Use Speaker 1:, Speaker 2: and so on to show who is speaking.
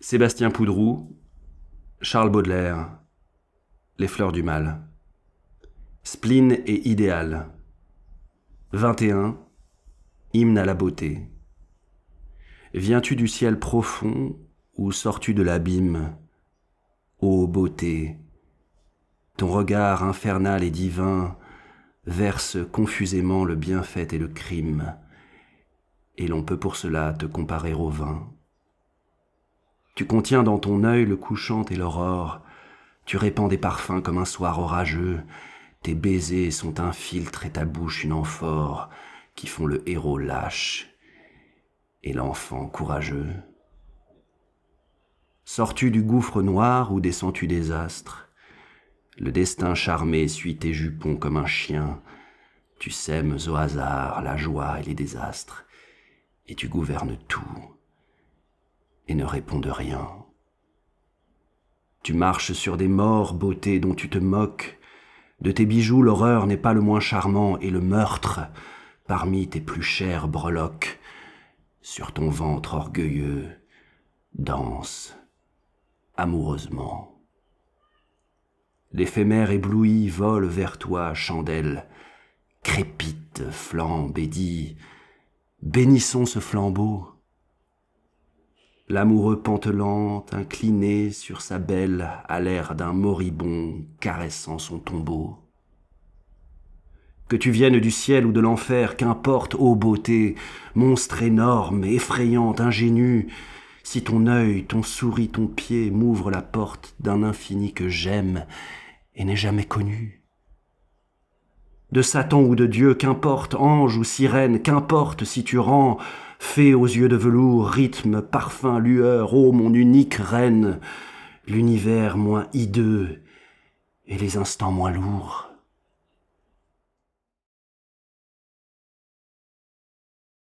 Speaker 1: Sébastien Poudrou, Charles Baudelaire, Les fleurs du mal. Spleen et idéal. 21. Hymne à la beauté. Viens-tu du ciel profond ou sors-tu de l'abîme Ô beauté, ton regard infernal et divin verse confusément le bienfait et le crime, et l'on peut pour cela te comparer au vin. Tu contiens dans ton œil le couchant et l'aurore. Tu répands des parfums comme un soir orageux. Tes baisers sont un filtre et ta bouche une amphore qui font le héros lâche et l'enfant courageux. Sors-tu du gouffre noir ou descends-tu des astres Le destin charmé suit tes jupons comme un chien. Tu sèmes au hasard la joie et les désastres, et tu gouvernes tout et ne répond de rien. Tu marches sur des morts, beauté, dont tu te moques. De tes bijoux, l'horreur n'est pas le moins charmant, et le meurtre, parmi tes plus chers breloques, sur ton ventre orgueilleux, danse amoureusement. L'éphémère ébloui vole vers toi, chandelle, crépite, flambe et dit Bénissons ce flambeau L'amoureux pantelante, incliné sur sa belle, à l'air d'un moribond caressant son tombeau. Que tu viennes du ciel ou de l'enfer, qu'importe, ô beauté, monstre énorme, effrayante, ingénue, si ton œil, ton souris, ton pied m'ouvre la porte d'un infini que j'aime et n'ai jamais connu. De Satan ou de Dieu, qu'importe, ange ou sirène, qu'importe si tu rends fée aux yeux de velours, rythme, parfum, lueur, ô mon unique reine, l'univers moins hideux et les instants moins lourds.